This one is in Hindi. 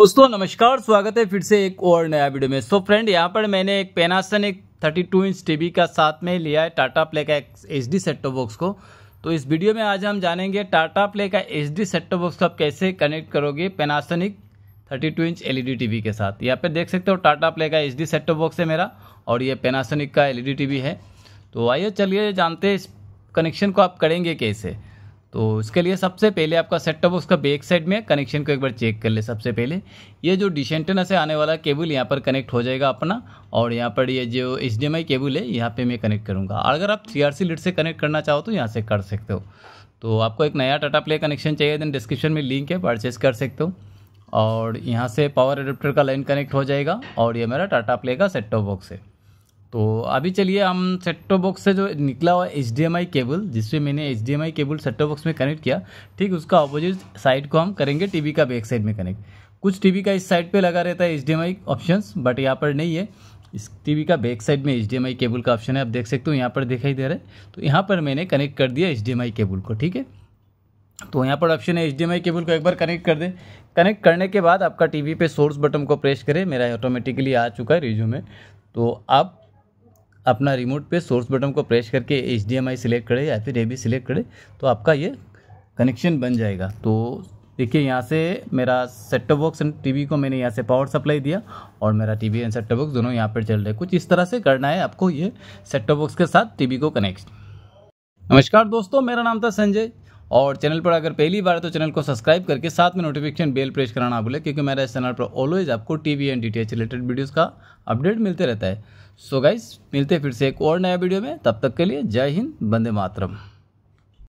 दोस्तों नमस्कार स्वागत है फिर से एक और नया वीडियो में सो फ्रेंड यहाँ पर मैंने एक पेनासन एक 32 इंच टीवी का साथ में लिया है टाटा प्ले का एक एच डी सेट बॉक्स को तो इस वीडियो में आज हम जानेंगे टाटा प्ले का एच डी सेट बॉक्स को आप कैसे कनेक्ट करोगे पेनासनिक 32 इंच एलईडी टीवी के साथ यहाँ पे देख सकते हो टाटा प्ले का एच डी सेट बॉक्स है मेरा और ये पेनासनिक का टी टीवी e है तो आइए चलिए जानते हैं इस कनेक्शन को आप करेंगे कैसे तो इसके लिए सबसे पहले आपका सेट टॉप उसका बैक साइड में कनेक्शन को एक बार चेक कर ले सबसे पहले ये जो डिश से आने वाला केबल यहाँ पर कनेक्ट हो जाएगा अपना और यहाँ पर ये जो एच केबल है यहाँ पे मैं कनेक्ट करूँगा अगर आप थ्री आर लीड से कनेक्ट करना चाहो तो यहाँ से कर सकते हो तो आपको एक नया टाटा प्ले कनेक्शन चाहिए देन डिस्क्रिप्शन में लिंक है परचेस कर सकते हो और यहाँ से पावर एडेप्टर का लाइन कनेक्ट हो जाएगा और ये मेरा टाटा प्ले का सेट टॉप बॉक्स है तो अभी चलिए हम सेट टॉप बॉक्स से जो निकला हुआ एच केबल जिससे मैंने H cable set top box में कनेक्ट किया ठीक उसका अपोजिट साइड को हम करेंगे टीवी का बैक साइड में कनेक्ट कुछ टीवी का इस साइड पे लगा रहता है एच ऑप्शंस बट यहाँ पर नहीं है इस टीवी का बैक साइड में एच केबल का ऑप्शन है आप देख सकते हो यहाँ पर दिखाई दे रहा है तो यहाँ पर मैंने कनेक्ट कर दिया एच केबल को ठीक है तो यहाँ पर ऑप्शन है एच केबल को एक बार कनेक्ट कर दें कनेक्ट करने के बाद आपका टीवी पे सोर्स बटन को प्रेस करें मेरा ऑटोमेटिकली आ चुका है रिज्यूम तो आप अपना रिमोट पे सोर्स बटन को प्रेस करके एच सिलेक्ट करें या फिर ए बी सिलेक्ट करें तो आपका ये कनेक्शन बन जाएगा तो देखिए यहाँ से मेरा सेट बॉक्स एंड टीवी को मैंने यहाँ से पावर सप्लाई दिया और मेरा टीवी एंड सेट बॉक्स दोनों यहाँ पर चल रहे कुछ इस तरह से करना है आपको ये सेट बॉक्स के साथ टीवी को कनेक्ट नमस्कार दोस्तों मेरा नाम था संजय और चैनल पर अगर पहली बार है तो चैनल को सब्सक्राइब करके साथ में नोटिफिकेशन बेल प्रेस कराना ना क्योंकि मेरा इस चैनल पर ऑलवेज आपको TV and DTH related videos का अपडेट मिलते रहता है सो so गाइज मिलते हैं फिर से एक और नया वीडियो में तब तक के लिए जय हिंद बंदे मातरम